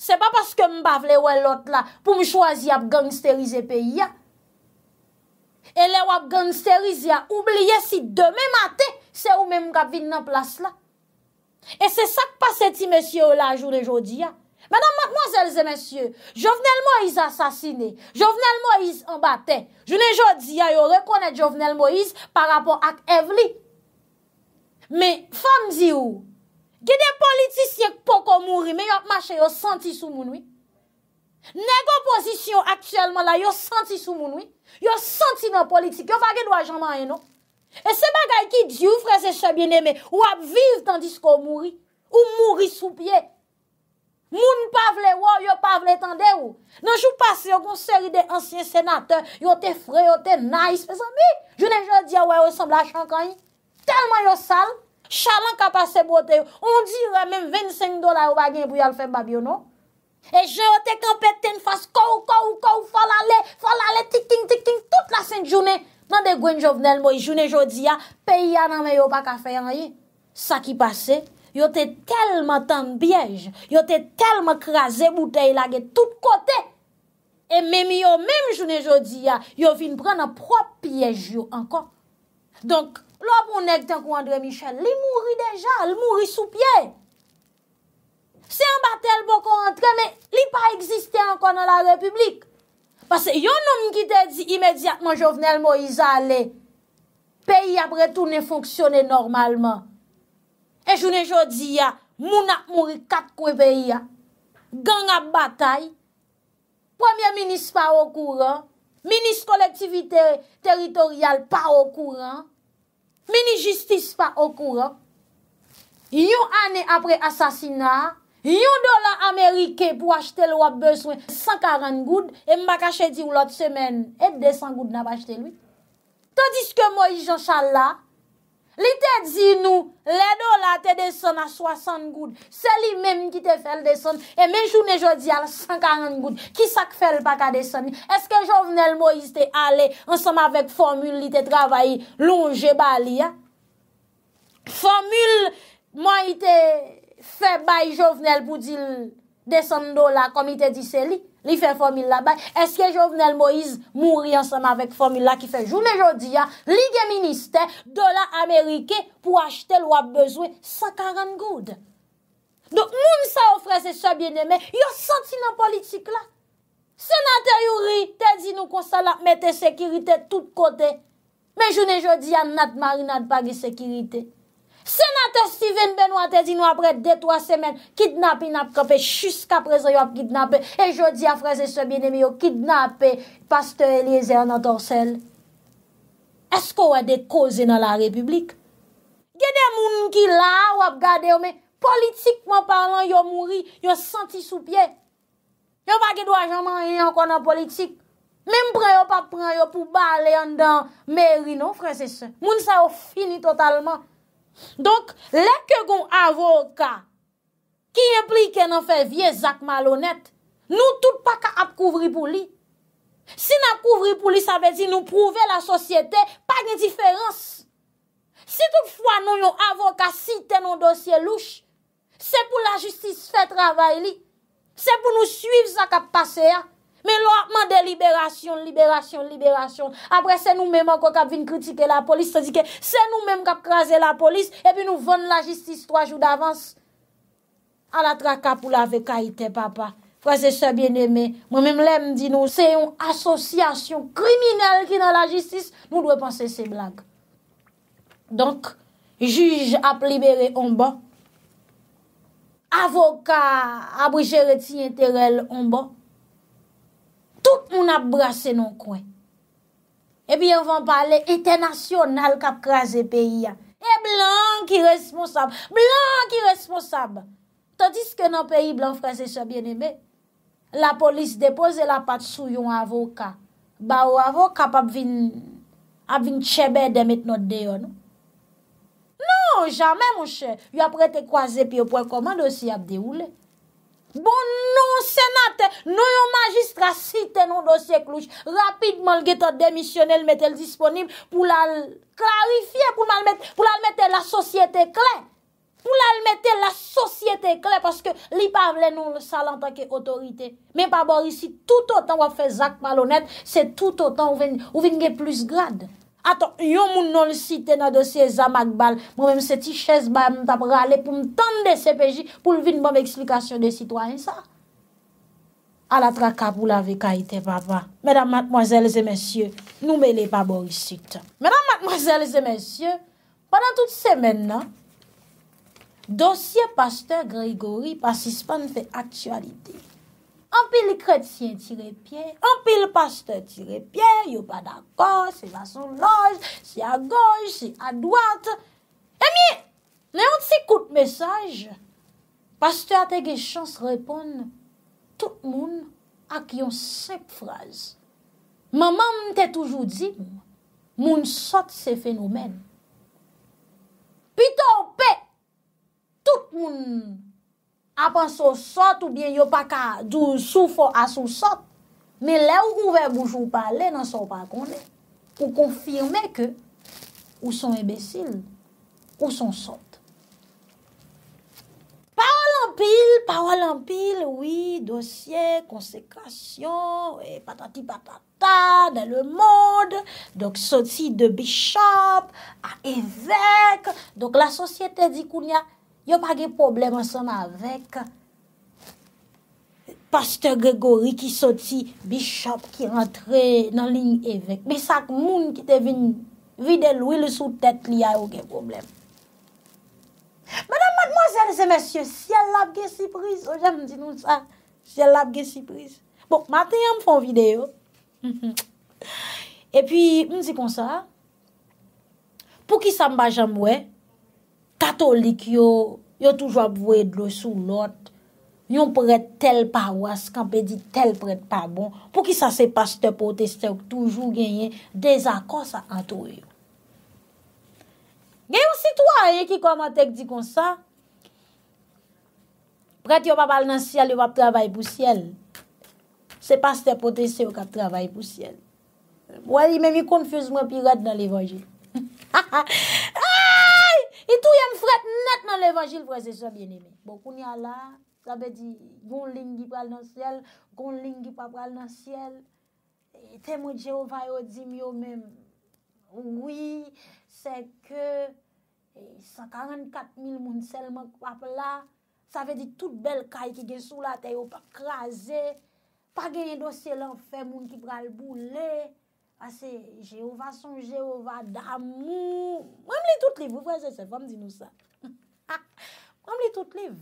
Se pa paske mbav le wè lot la pou mchwazi ap gangsterize peyi ya. E le wap gangsterize ya, oubliye si deme mate, se ou menm kap vin nan plas la. E se sak paseti mesye ou la joun e jodi ya. Madame, mademoiselles et messieurs, Jovenel Moïse assassiné, Jovenel Moïse embatté. Je ne j'en dis à yon reconnaître Jovenel Moïse par rapport ak Evli. Mais, femme, dis-vous, gè des politicièk pouk non? ou mouri, mè yon machè yon senti sou mounoui. Nè gò position aktuellement là, yon senti sou mounoui. Yon senti nan politik, yon fagè nou ajaman yon. Et se bagay ki di ou, frèze chè bien-aimé, ou ap viv tandis kou mouri, ou mouri sou piè. Moun pa vle wò, yo pa vle tende wò. Nanjou pase, yo goun seri de ansyen senate, yo te fre, yo te na, espè sa mi. Jounen jò diya wè, yo sembla chankany. Telman yo sal, chalan ka pase bote wò. On di reme 25 dola wò bagen pou yal fèm babyo, nou? E jò te kampete ten fase, kou, kou, kou, fol ale, fol ale, tikin, tikin, tout la sènd jounen nan de gwen jò vnel mò. Jounen jò diya, peyi ananme yo pa ka fèy anayi. Sa ki pase, Yo te telman tan biyej, yo te telman kreze bouteil la ge tout kote. E mèmi yo mèm jounen jodi ya, yo vin pran aprop piyej yo ankon. Donk, lò pou nèk tenkou André Michel, li mouri deja, li mouri sou piye. Se an batel bo kon rentre, me li pa eksiste ankon an la republik. Pase yo noum ki te di imediatman Jovenel Moïse a le, peyi apretou ne fonksyone normalman. E jounen jodi ya, mounak mouni kat kwe veya. Ganga batay. Premier minis pa wakouran. Minis kolektivite teritorial pa wakouran. Minis justis pa wakouran. Yon ane apre asasina. Yon dolan Amerike pou achete lwa beswen. 140 goud. E mbakache di w lot semen. Et 200 goud na pa achete lwi. Tandis ke mouni jansal la. Li te di nou, le do la te deson a 60 goud, se li menm ki te fel deson, e menjou ne jodi al 140 goud, ki sak fel pa ka deson? Eske jovenel mo yi te ale ansam avek formule li te travaye longe bali ya? Formule mo yi te fe bay jovenel pou di... Desen do la komite di se li, li fe Fomila bay, eske Jovenel Moïse mouri anseman vek Fomila ki fe jounen jodi ya, li gen minister do la Amerike pou achete lwa bezwe 140 goud. Don moun sa ofre se sebyen eme, yo senti nan politik la. Senate yu ri, te di nou konsala mette sekirite tout kote, men jounen jodi ya nat mari nat bagi sekirite. Senatè Steven Benoitè di nou apre 2-3 semen, kidnap in ap kapè, chuska apre se yo ap kidnapè, e jodi a fransè se bine mi yo, kidnapè Pasteur Elie Zerna Torsel. Esko wè de kouze nan la republik? Gède moun ki la wap gade yo, men politikman parlant yo mouri, yo senti sou pye. Yo pa gèdwa jaman yon konan politik, men mpren yo pa pran yo pou bale yon dan meri nou fransè se. Moun sa yo fini totalman. Donk, lè ke goun avoka ki implike nan fè vie zak malonèt, nou tout pa ka ap kouvri pou li. Si nan kouvri pou li, sa bè di nou prouve la sosyete pa gen diferans. Si toutfwa nou yon avoka site nan dosye louch, se pou la justis fè travay li, se pou nou suiv zak ap pase ya. Men lo apman de liberasyon, liberasyon, liberasyon. Apre se nou menman kwa kap vin kritike la polis, se di ke se nou menman kap kraze la polis, epi nou ven la jistis 3 jou d'avans. A la trakap ou la vekaiten, papa. Frase se bien eme, mwen menm lem di nou, se yon asosyasyon kriminel ki nan la jistis, nou dwe panse se blanke. Donk, juj ap libere omban, avoka abrije reti enterel omban, moun ap brase nou kwen. E pi yon van pale, ete nasyonal kap kraze peyi ya. E blan ki responsab, blan ki responsab. Tadis ke nou peyi blan franse se bien ebe, la polis depose la pat sou yon avoka. Ba ou avoka ap vin, ap vin tchebe demet nou deyo nou. Non, jamen monshe, yon ap rete kraze pi yo pou an komando si ap deyoule. Bon nou senate, nou yo magistra siten nou dosye klouche, rapidman lge ta demisyonel metel disponib pou lal klarifiye, pou lal metel la sosyete klen. Pou lal metel la sosyete klen, paske li pa vle nou salantan ke otorite. Men pa borisi, tout otan wap fe Zak Palonet, se tout otan ou vin gen plus glad. Ato, yon moun non siten na dosye Zamak Bal, moun mwen se ti ches ban tap rale pou mtande se peji pou lvin moun eksplikasyon de sitwany sa. A la traka pou la ve kaite papa. Mèdam matmozèles e mèsyè, nou mèle pa borisit. Mèdam matmozèles e mèsyè, padan tout semen nan, dosye Pasteur Grégory pasispan fè aktualitey. Anpil kredsyen tire pye, anpil paste tire pye, yo pa da gos, se la son loj, se eh a goj, se a doat. Emi, ne yon si kout mesaj, paste a te ge chans repon, tout moun ak yon sep fraz. Maman mte toujou di, moun sot se fenomen. Pito mpe, tout moun... apan sou sot ou bien yo pa ka dou sou fò a sou sot, me le ou kou ve boujou pa le, nan sou pa konen, pou konfirme ke ou son ebesil, ou son sot. Parol an pil, parol an pil, dosye, konsekasyon, patati patata, den le mod, sot si de bichop, a evèk, la sosyete di koun ya evèk, Yon pa ge problem an son avek. Pastor Gregory ki soti, Bishop ki rentre nan ling evek. Be sak moun ki te vin vide lou, le sou tet li a yo ge problem. Madame, mademoiselle, se mesye, siye lab ge sipriz. Oje oh, mdino sa, siye lab ge sipriz. Bon, maten yon fon video. E pi mdikonsa, pou ki sa mbajan mwe, Katolik yo, yo toujwa pou vwede lò sou lot, yon prete tel parwase, kanpe di tel prete parbon, pou ki sa se paste poteste ou k toujou genye, de zako sa anto yo. Genye ou sitwa, ye ki komantek di kon sa, prete yo pa bal nan sial, yo pa travay pou siel. Se paste poteste ou ka travay pou siel. Wali, me mi konfuzman pi rad nan levaje. Ha ha ha! I tou yon fret net nan levajil prezese sou a bieni. Bokouni Allah, tabe di, goun lingi pa pral nan siel, goun lingi pa pral nan siel, te mou dje ou vay ou di mi ou men, ouwi, se ke, 144 mil moun selman kwape la, sa ve di tout bel kay ki gen sou la te yo pa klaze, pa genye dosye lan fe moun ki pral boule, Asè, Jehova son Jehova damou. Mwen li tout liv. Ou pwen se se fom di nou sa. Mwen li tout liv.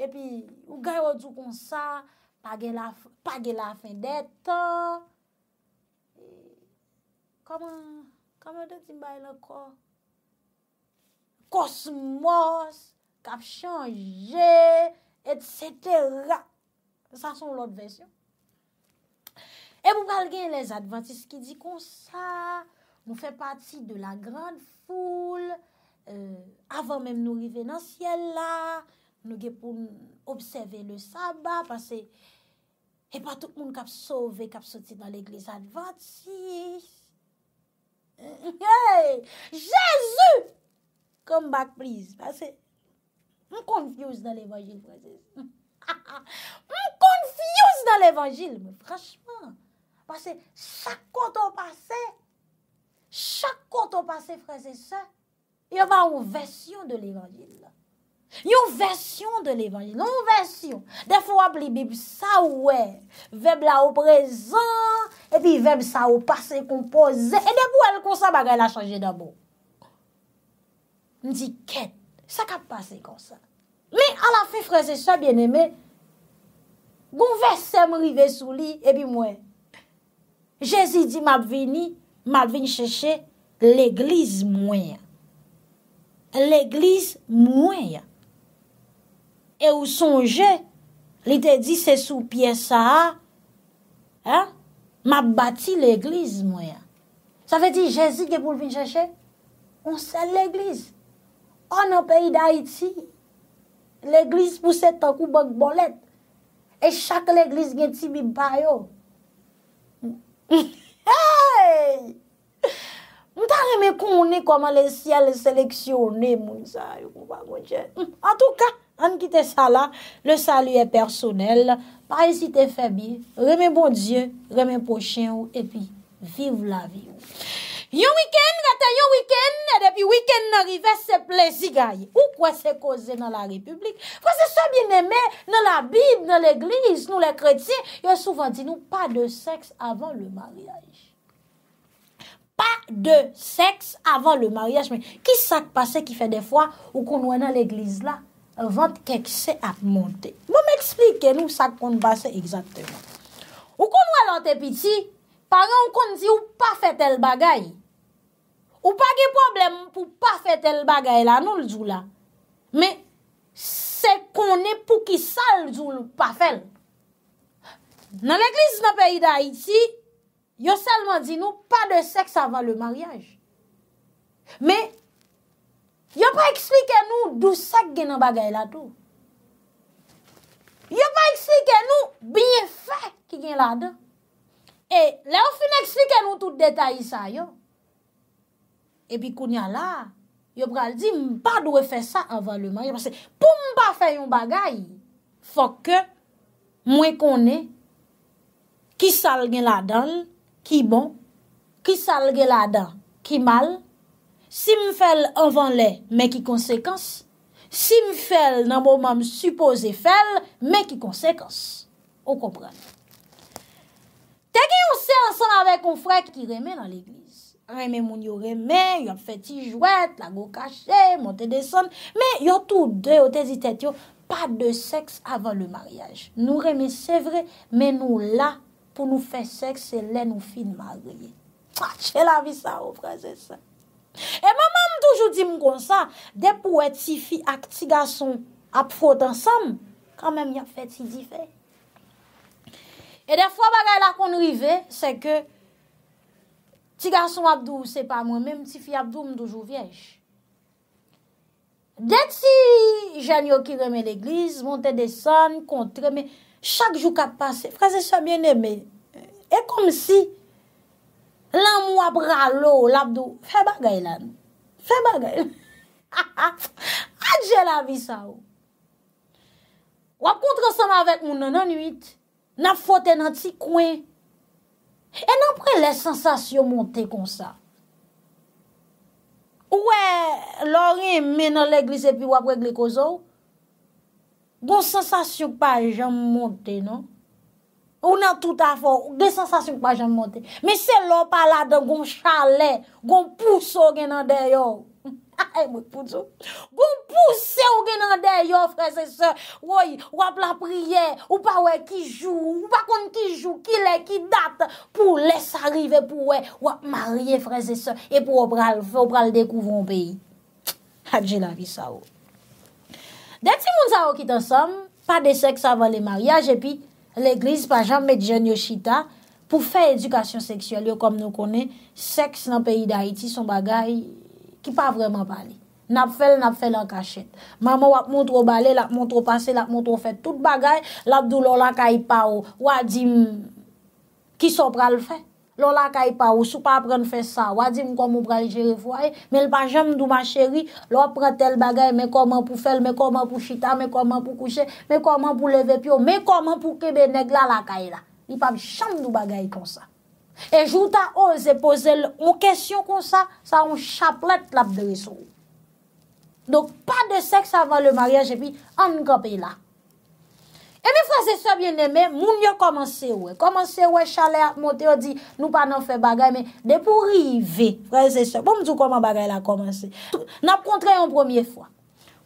E pi, ou gay wot sou kon sa. Pagè la fèdèta. Koman, koman de ti bay la kor. Kosmos. Kap chanje. Etc. Etc. Sa son lop versyon. E mou pal gen les Adventist ki di kon sa, mou fe pati de la grande foule, euh, avan menm nou rive nan siel la, nou gen pou mou obseve le sabba, pase, e patou moun kap sove, kap soti nan l'Eglise Adventist. Jezu, come back please, pase, mou konfiyous nan l'Evangil, mou konfiyous nan l'Evangil, mou prashman. chak kont ou pase, chak kont ou pase, frese se, yon va ou vesyon de l'Evangil. Yon vesyon de l'Evangil, yon vesyon. Defo ap li bib sa ou e, veb la ou prezan, epi veb sa ou pase kompoze, e debou el konsan bagay la chanje dabo. Ndi ket, sak ap pase konsan. Li alafi frese se, bieneme, goun vese mri ve sou li, epi mwen, Jezi di m ap vini, m ap vini chèche l'Eglise mwen ya. L'Eglise mwen ya. E ou sonje, li te di se sou piye sa a, m ap bati l'Eglise mwen ya. Sa fè ti Jezi ki pou vini chèche? On sè l'Eglise. On ap e yi da iti. L'Eglise pou se takou bak bolet. E chak l'Eglise gen ti bi bayo. Mwen ta reme kounen koman le siel seleksyonen moun sa hmm, En tout ka, an ki te sala, le salu e personel Pari si te febi, reme bon diyen, reme pochen ou E pi, viv la vi ou Yon wikend, gata yon wikend, e depi wikend nan rive, se plezi gaye. Ou kwa se koze nan la republik? Kwa se se bieneme nan la bid, nan l'eglise, nou le kreti, yo souvan di nou pa de seks avan le mariage. Pa de seks avan le mariage. Men, ki sak pase ki fe defwa ou kon wè nan l'eglise la? Vant kekse ap monte. Moun mè eksplike nou sak kon base ekzaktèman. Ou kon wè lan te piti, parè ou kon di ou pa fè tel bagayi. Ou pa ge problem pou pa fete l bagay la nou l djou la. Me, se kon ne pou ki sal djou l pa fete. Nan l eklis nan peyi da iti, yo salman di nou pa de seks avan le maryaj. Me, yo pa eksplike nou dou seks gen nan bagay la tou. Yo pa eksplike nou binye fek ki gen la dan. E, la ou fin eksplike nou tout detay sa yo. epi koun ya la, yo pral di mpa dwe fe sa avan le man, yo pral se, pou mpa fe yon bagay, fok ke, mwen konen, ki sal gen la dan, ki bon, ki sal gen la dan, ki mal, si m fel avan le, men ki konsekans, si m fel nan mwom am supose fel, men ki konsekans, ou kompran. Te gen yon sel san avek yon frek ki reme nan le vi, reme moun yo reme, yon feti jwet, la go kache, monte de son, men yo tou de yo te zitet yo, pa de seks avan le mariage. Nou reme, se vre, men nou la pou nou fe seks, se le nou fi de mariage. Che la vi sa, o oh, prese se. E maman m toujou di m kon sa, de pou eti fi ak ti gason ap fote ansam, kamen m yon feti zi fe. E defwa bagay la kon nou i ve, se ke, Ti gason wabdou se pa mwen, men mti fi wabdou mdoujou vyej. Dè ti janyo ki reme l'eglis, monte desan, kontreme, chak jou kat pase, fraze sa bien eme. E kom si, lan mwa bra lo wabdou, fe bagay lan. Fe bagay. Adje la vi sa ou. Wap kontre sa mwen avet moun nananuit, nan fote nan ti kwen, E nan pre le sensasyon monte kon sa? Ou e lor e men nan l'eglise pi wapwe gle kozou? Gon sensasyon pa jen monte, non? Ou nan tout afor, de sensasyon pa jen monte. Me se lor pala dan gon chale, gon puso gen nan deyo. Goun bon pousse ou genande yo, freze se, woy, wap la priye, ou pa wè ki jou, ou pa kon ki jou, ki lè, ki dat, pou lè s'arrive pou wè wap marye, freze se, e pou wop ral fè, wop ral dekouvron peyi. Hadjè la vi sa ou. Oh. Dè ti moun sa ou oh, ki tan som, pa de seks avan le mariage, epi l'eglise pa jan medjen yo chita, pou fè edukasyon seksuel yo kom nou konen, seks nan peyi da Haiti son bagay... Ki pa vreman bale. Nap fel, nap fel an kachet. Maman wak moun tro bale, lak moun tro pase, lak moun tro fet tout bagay, lak do lola kay pa ou, wadim, ki so pral fe? Lola kay pa ou, sou pa apren fe sa, wadim kon moun pral jeref waye, men lpa jem dou ma cheri, lwa pre tel bagay, men koman pou fel, men koman pou chita, men koman pou kouche, men koman pou leve pyo, men koman pou kebe neg la laka e la. Ni pa jem dou bagay kon sa. E jouta ose pose l, ou kesyon kon sa, sa ou chaplet lap de resou. Dok pa de seks avan le maryaj epi, an kope la. E mi frasesor bien eme, moun yo komanse we. Komanse we chale a mote o di, nou pa nan fe bagay, me depo rive frasesor. Bon, pou mdou koman bagay la komanse. Nan prontre yon promye fwa.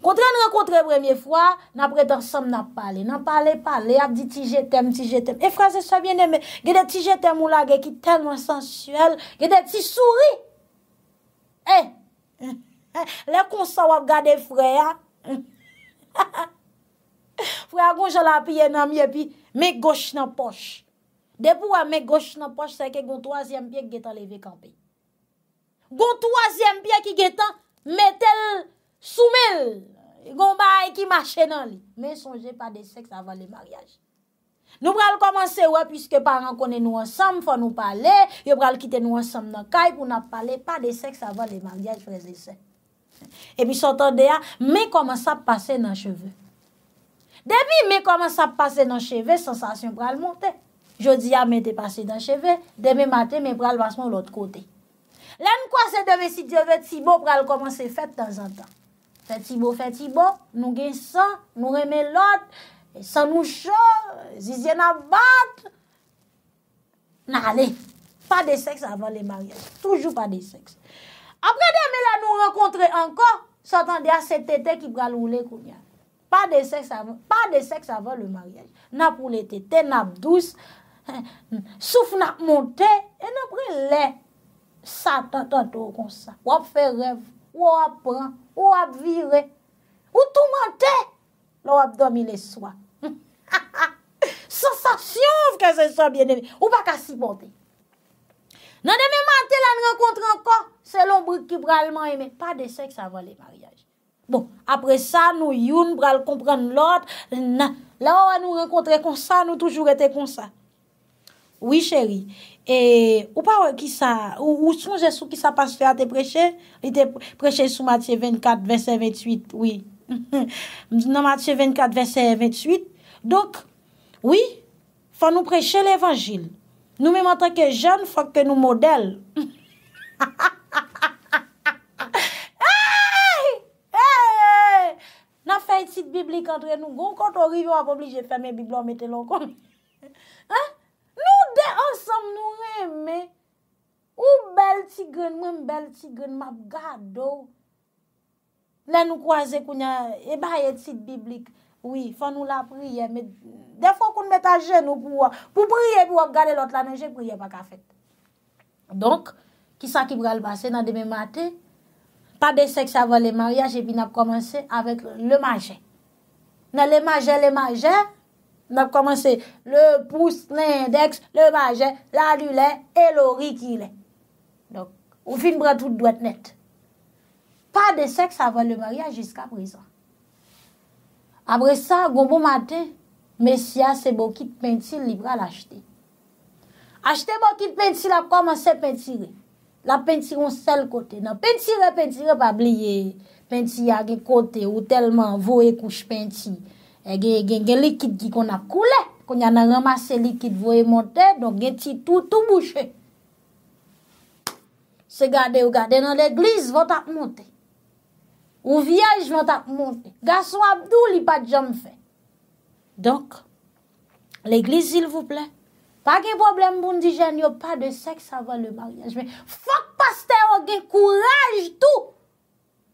Kontre an renkontre premye fwa, nan prete ansam nan pale, nan pale pale, ap di ti jetem, ti jetem. E fran se sebyen neme, ge de ti jetem ou la ge ki telman sensuel, ge de ti souri. Eh, le konsa wap gade freya. Freya gonj ala apiye nan miye pi, me goch nan poch. Depou a me goch nan poch, seke gon toazyem biye ki getan leve kampi. Gon toazyem biye ki getan, metel soumel. Gon ba e ki mache nan li. Men sonje pa de seks avan le maryaj. Nou pral komanse wè pwiske paran kone nou ansam, fwa nou pale, yo pral kite nou ansam nan kay, pou nan pale pa de seks avan le maryaj freze se. E mi sotande ya, men komanse ap pase nan cheve. Demi men komanse ap pase nan cheve, sensasyon pral monte. Jodi ya ah, men te pase nan cheve, demi mate men pral basman ou lot kote. Len kwa se deve si diyo vet si bo, pral komanse fèt nan zantan. Feti bo, feti bo, nou gen san, nou reme lot, san nou chou, zizye na bat. Na ale, pa de seks avan le maryej, toujou pa de seks. Apre de me la nou renkontre anko, satan de a se tete ki pral oule kounyan. Pa de seks avan le maryej. Na pou le tete, na p'dous, souf na p'monte, e nan pre le. Sa, ta, ta, ta, kon sa, wap fe rev. Ou ap pran, ou ap vire, ou tou mante, la ou ap domine swa. Ha ha, sensasyon vke se swa bieneme, ou baka sipote. Nan de me mante la nou rekontre anko, se lon brouk ki bralman eme, pa de seks avan le maryaj. Bon, apre sa nou youn bral kompran nou lot, la ou an nou rekontre konsa, nou toujou rete konsa. Oui chéri. Et ou pa ou ki sa... Ou sou jesou ki sa pas fe a te preche? Li te preche sou Matye 24, verset 28. Oui. Mdina Matye 24, verset 28. Dok, oui, fa nou preche l'Evangile. Nou me mata ke jen, fa ke nou model. Hey! Hey! Hey! Na fe yi tit biblik antre nou. Gon kont ou rivyo ap oblije. Feme biblo mette lò komi. Sam nou reme, ou bel tigren, mwen bel tigren, map gado. Eh la nou kwaze kwenye ebayet sit biblik. Oui, fan nou la priye, me defon kwenye meta jen nou pou priye pou ap gade lot lanen, jen priye baka fet. Donk, kisa ki bral base nan deme mate, pa de seks avon le marya, jen bin ap komanse avet le manjen. Nan le manjen, le manjen, manjen. N ap komanse le pousse, l'indeks, le maje, l'alule, e l'orikile. Donk, ou fin brad tout doit net. Pa de seks avan le maryan jiska prizon. Abre sa, gombo mate, mesya se bokit pentil libra l'achete. Achete bokit pentil ap komanse pentile. La pentilon sel kote. Non, pentile, pentile pa bliye pentil yage kote ou telman vo e kouche pentil. E gen gen gen likid ki kon a koule, kon yana ramase likid vou e monte, don gen ti tou tou bouche. Se gade ou gade nan l'eglise, vou tak monte. Ou viyaj, vou tak monte. Gason Abdou li pa jom fe. Donk, l'eglise il vou ple. Pa gen problem pou n di jen yo, pa de seks avan le mariage. Fok paste o gen, kouraj tou,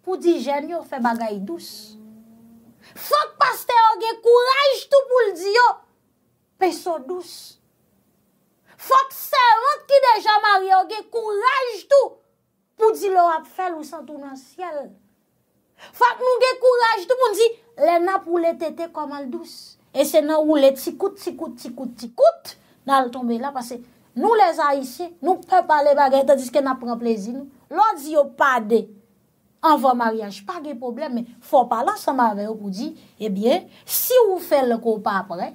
pou di jen yo fe bagay douz. Fok paste yo ge kouraj tou pou l di yo, pe sou douz. Fok serot ki deja mari yo ge kouraj tou, pou di lor ap fel ou san tou nan siel. Fok nou ge kouraj tou pou di, le nap ou le tete komal douz. E se nan ou le tikout, tikout, tikout, tikout, nan al tombe la, pase nou les a isye, nou pe pale bagay, tadiske nan pren plezi nou. Lon di yo pa de, an vwa maryaj, pa ge probleme, fwa pala sa maryaj pou di, ebyen, eh si ou fè le ko pa apre,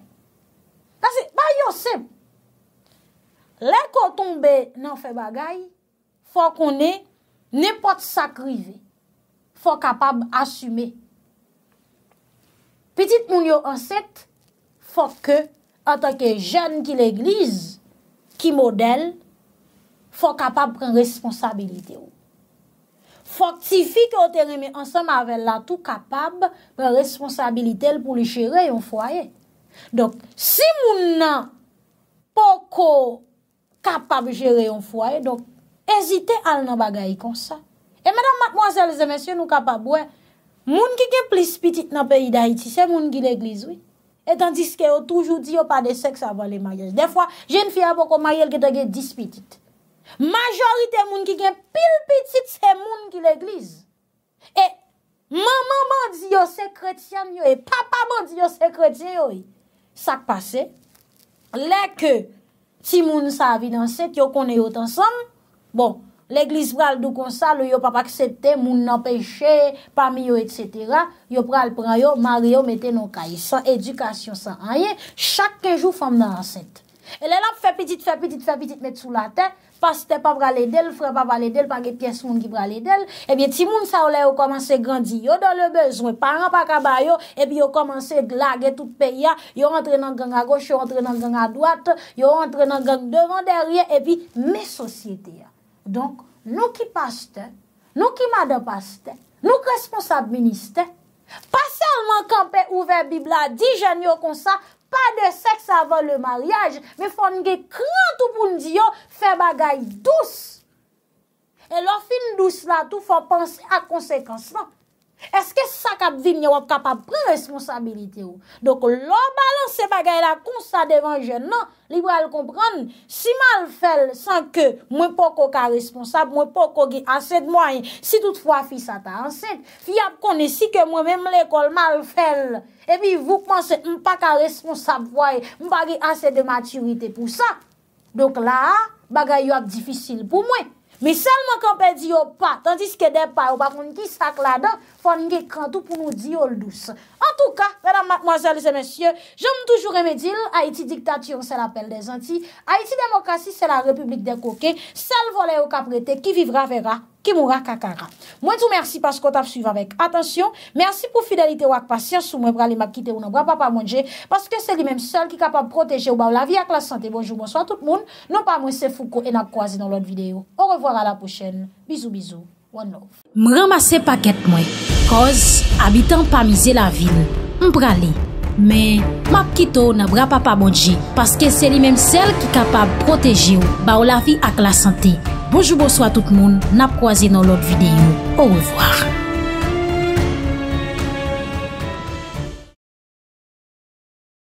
kasi, pa yo se, le ko tombe nan fè bagay, fwa kon ne, ne pot sakrive, fwa kapab asume. Petit moun yo anset, fwa ke, an takè jen ki l'egliz, ki model, fwa kapab pren responsabilite ou. Faktifi ki o te reme ansan mavel la tou kapab, responsabilite l pou li jere yon fwaye. Dok, si moun nan poko kapab jere yon fwaye, dok, ezite al nan bagay kon sa. E menan, madmoazel, zemensye, nou kapab, moun ki ge plis pitit nan peyi da iti, se moun ki le glizwi, etan diske yo toujou di yo pa de seks avale mayel. Defwa, jen fya poko mayel ki te ge dispitit. Majorite moun ki gen pil petit se moun ki l'Eglise. E maman moun di yo se kretyan yo, e papa moun di yo se kretyan yo. Sa k'pase, le ke ti moun sa avi nan set, yo konen yo tan san, bon, l'Eglise bral dou kon sa, le yo papa ksepte, moun nan peche, pami yo, et cetera, yo pral pran yo, mar yo mette nou kaye, san edukasyon, san anye, chak kejou fam nan set. E le lop fe petit, fe petit, fe petit, mette sou la ten, Pastè pa vralè del, fre pa vralè del, pa ge piès moun ki vralè del. Ebyè eh ti moun sa ou lè yo komanse grandi yo do le bezwe. Paran pa kaba yo, ebyè eh yo komanse glage tout pe ya. Yo rentre nan gang a goche, yo rentre nan gang a doate, yo rentre nan gang devan derye. Ebyè, me sosyete ya. Donk, nou ki pastè, nou ki mada pastè, nou ki responsab ministè, pa salman kanpe ouve bibla di jan yo konsa, pa de seks avon le maryaj, me fon nge kran tou poun diyo, fe bagay dous. E lor fin dous la tou, fon panse ak konsekansman, Eske sa kap vim nye wap kap ap pre responsabilite ou? Dok lo balanse bagay la kon sa devan jen nan, li wè al kompran, si mal fèl san ke mwen pa koka responsab, mwen pa koki asèd mwen, si tout fwa fi sa ta ansèd, fi ap konesi ke mwen mèm l'ekol mal fèl, epi vou konse mpa kaka responsab woy, mpa gè asèd de maturite pou sa. Dok la, bagay yo ap difisil pou mwen. Mi salman kon pe di yo pa, tandis ke de pa yo pa kon ki sak la dan, fon nge kanto pou nou di yo lous. An tou ka, mwenam matmazalize mensyen, jom toujou remedil, Haiti diktasyon se la pel de zanti, Haiti demokrasi se la republik de koke, sal vole yo kaprete, ki vivra vera. Kimoura Kakara. Mwen tou mersi paskot ap suyve avèk. Atensyon, mersi pou fidelite wak pasyansou mwen pralim e ak kite ou nan bra papamonje. Paske se li menm sel ki kapab proteje ou ba ou la vi ak la sante. Bonjou, monswa tout moun. Non pa mwen se fouko enak kwa zi nan loun videyo. Ou revoar a la pochen. Bizou, bizou. Mwen mase paket mwen. Koz, abitan pa mize la vil. Mprali. Men, map kite ou nan bra papamonje. Paske se li menm sel ki kapab proteje ou ba ou la vi ak la sante. Bojou bo swa tout moun, nap kwa zin nou lot videyo. Ouwe vwa.